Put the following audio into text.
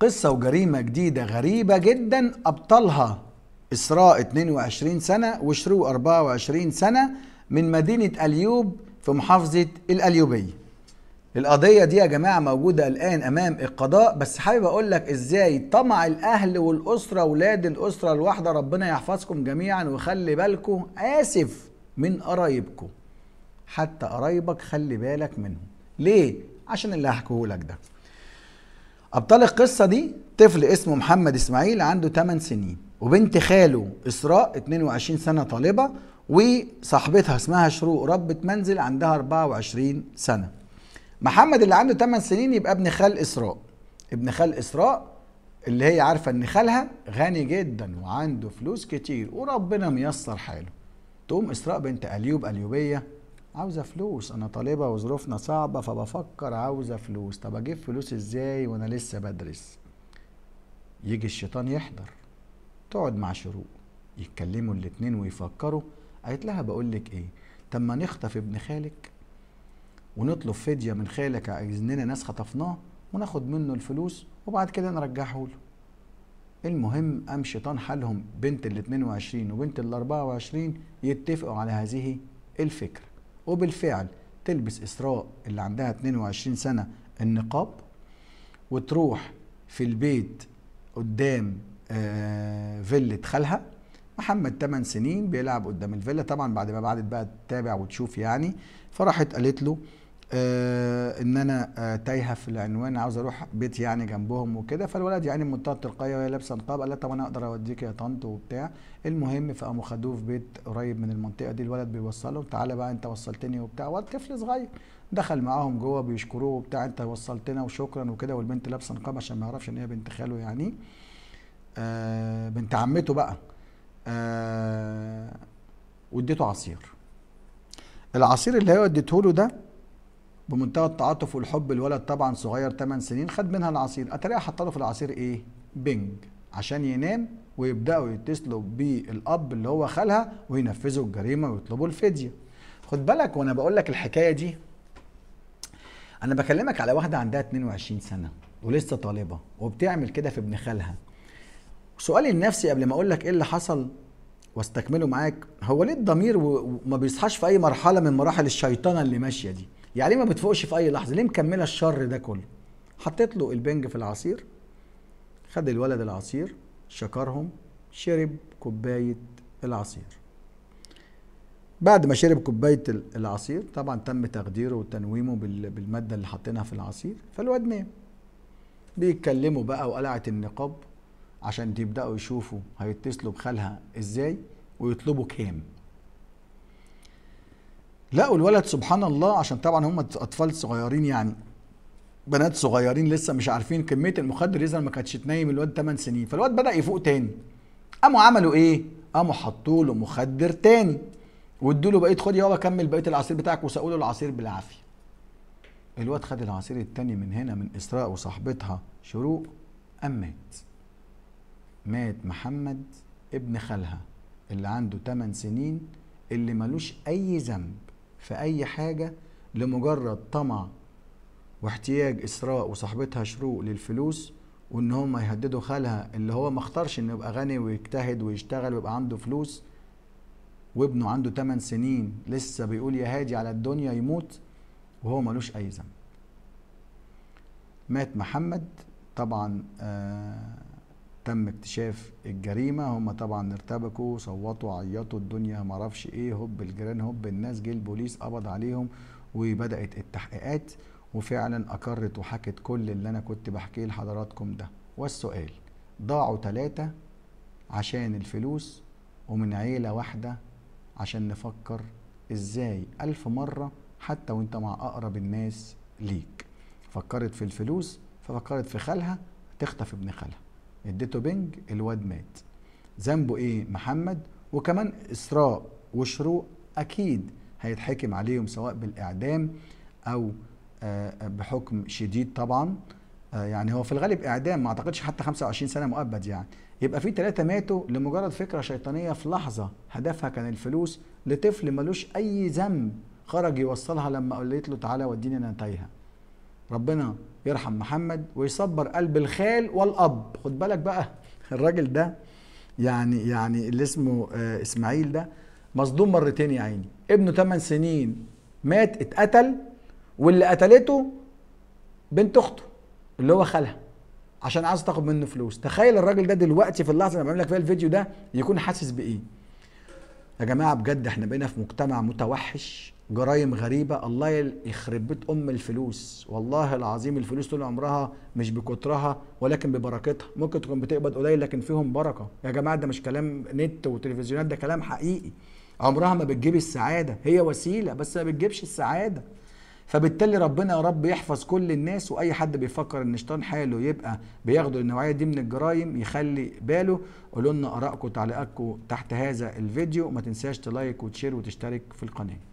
قصة وجريمة جديدة غريبة جدا أبطلها إسراء 22 سنة وشرو 24 سنة من مدينة أليوب في محافظة الأليوبية القضية دي يا جماعة موجودة الآن أمام القضاء بس حابب أقول لك إزاي طمع الأهل والأسرة ولاد الأسرة الواحدة ربنا يحفظكم جميعا وخلي بالكم آسف من قرايبكم حتى قرايبك خلي بالك منهم ليه؟ عشان اللي هحكيه لك ده ابطال القصه دي طفل اسمه محمد اسماعيل عنده 8 سنين وبنت خاله اسراء 22 سنه طالبه وصاحبتها اسمها شروق ربة منزل عندها 24 سنه محمد اللي عنده 8 سنين يبقى ابن خال اسراء ابن خال اسراء اللي هي عارفه ان خالها غني جدا وعنده فلوس كتير وربنا ميسر حاله تقوم اسراء بنت اليوب اليوبيه عاوزه فلوس انا طالبه وظروفنا صعبه فبفكر عاوزه فلوس طب اجيب فلوس ازاي وانا لسه بدرس يجي الشيطان يحضر تقعد مع شروق يتكلموا الاتنين ويفكروا قالت لها بقول لك ايه طب ما نخطف ابن خالك ونطلب فديه من خالك عايزيننا ناس خطفناه وناخد منه الفلوس وبعد كده نرجعه له المهم قام شيطان حالهم بنت ال 22 وبنت ال 24 يتفقوا على هذه الفكره وبالفعل تلبس إسراء اللي عندها 22 سنة النقاب وتروح في البيت قدام آه، فيلة خالها محمد 8 سنين بيلعب قدام الفيلا طبعا بعد ما بعدت بقى تتابع وتشوف يعني فراحت قالت له آه، ان انا آه، تايهه في العنوان عاوز اروح بيت يعني جنبهم وكده فالولد يعني منتهى التلقائيه وهي لابسه نقاب قال لها طب انا اقدر اوديك يا طنط وبتاع المهم فقاموا خدوه في بيت قريب من المنطقه دي الولد بيوصله تعالى بقى انت وصلتني وبتاع ولد طفل صغير دخل معاهم جوه بيشكروه وبتاع انت وصلتنا وشكرا وكده والبنت لابسه نقاب عشان ما يعرفش ان هي بنت خاله يعني آه بنت عمته بقى آه واديته عصير العصير اللي هي وديته له ده بمنتهى التعاطف والحب الولد طبعا صغير 8 سنين خد منها العصير اتاريها حط له في العصير ايه بنج عشان ينام ويبداوا يتصلوا بالاب اللي هو خالها وينفذوا الجريمه ويطلبوا الفديه خد بالك وانا بقول لك الحكايه دي انا بكلمك على واحده عندها 22 سنه ولسه طالبه وبتعمل كده في ابن خالها سؤالي لنفسي قبل ما اقول لك ايه اللي حصل واستكمله معاك هو ليه الضمير وما بيصحاش في اي مرحله من مراحل الشيطنه اللي ماشيه دي يعني ما بتفوقش في اي لحظه ليه مكمله الشر ده كله حطيت له البنج في العصير خد الولد العصير شكرهم شرب كوبايه العصير بعد ما شرب كوبايه العصير طبعا تم تخديره وتنويمه بالماده اللي حاطينها في العصير فالواد نام بيتكلموا بقى وقلعت النقاب عشان يبداوا يشوفوا هيتصلوا بخالها ازاي ويطلبوا كام لقوا الولد سبحان الله عشان طبعا هم اطفال صغيرين يعني بنات صغيرين لسه مش عارفين كميه المخدر اذا ما كانتش تنيم الواد 8 سنين فالواد بدا يفوق تاني قاموا عملوا ايه قاموا حطوا له مخدر تاني وادوا له بقيه خد يابا كمل بقيه العصير بتاعك وسقوا له العصير بالعافيه الواد خد العصير التاني من هنا من اسراء وصاحبتها شروق قام مات مات محمد ابن خالها اللي عنده 8 سنين اللي ملوش اي ذنب في اي حاجه لمجرد طمع واحتياج اسراء وصاحبتها شروق للفلوس وان هم يهددوا خالها اللي هو ما اختارش انه يبقى غني ويجتهد ويشتغل ويبقى عنده فلوس وابنه عنده 8 سنين لسه بيقول يا هادي على الدنيا يموت وهو ملوش اي ذنب مات محمد طبعا آه تم اكتشاف الجريمه هم طبعا ارتبكوا صوتوا عيطوا الدنيا ما اعرفش ايه هوب الجيران هوب الناس جه البوليس قبض عليهم وبدات التحقيقات وفعلا اقرت وحكت كل اللي انا كنت بحكيه لحضراتكم ده والسؤال ضاعوا ثلاثه عشان الفلوس ومن عيله واحده عشان نفكر ازاي الف مره حتى وانت مع اقرب الناس ليك فكرت في الفلوس ففكرت في خالها تخطف ابن خالها اديته بنج الواد مات ذنبه ايه محمد وكمان اسراء وشروق اكيد هيتحكم عليهم سواء بالاعدام او آه، بحكم شديد طبعا آه، يعني هو في الغالب اعدام ما اعتقدش حتى 25 سنه مؤبد يعني يبقى في ثلاثه ماتوا لمجرد فكره شيطانيه في لحظه هدفها كان الفلوس لطفل ملوش اي ذنب خرج يوصلها لما قلت له تعالى وديني انا تايهه ربنا يرحم محمد ويصبر قلب الخال والاب خد بالك بقى الراجل ده يعني يعني اللي اسمه آه اسماعيل ده مصدوم مرتين يا عيني ابنه 8 سنين مات اتقتل واللي قتلته بنت اخته اللي هو خالها عشان عايز تاخد منه فلوس تخيل الراجل ده دلوقتي في اللحظه اللي بعمل لك فيها الفيديو ده يكون حاسس بايه يا جماعه بجد احنا بقينا في مجتمع متوحش جرايم غريبه الله يخرب بيت ام الفلوس والله العظيم الفلوس طول عمرها مش بكترها ولكن ببركتها ممكن تكون بتقبض قليل لكن فيهم بركه يا جماعه ده مش كلام نت وتلفزيونات ده كلام حقيقي عمرها ما بتجيب السعاده هي وسيله بس ما بتجيبش السعاده فبالتالي ربنا يا رب يحفظ كل الناس واي حد بيفكر ان شيطان حاله يبقى بياخدوا النوعيه دي من الجرايم يخلي باله قولوا لنا ارائكم وتعليقاتكم تحت هذا الفيديو وما تنساش تلايك وتشير وتشترك في القناه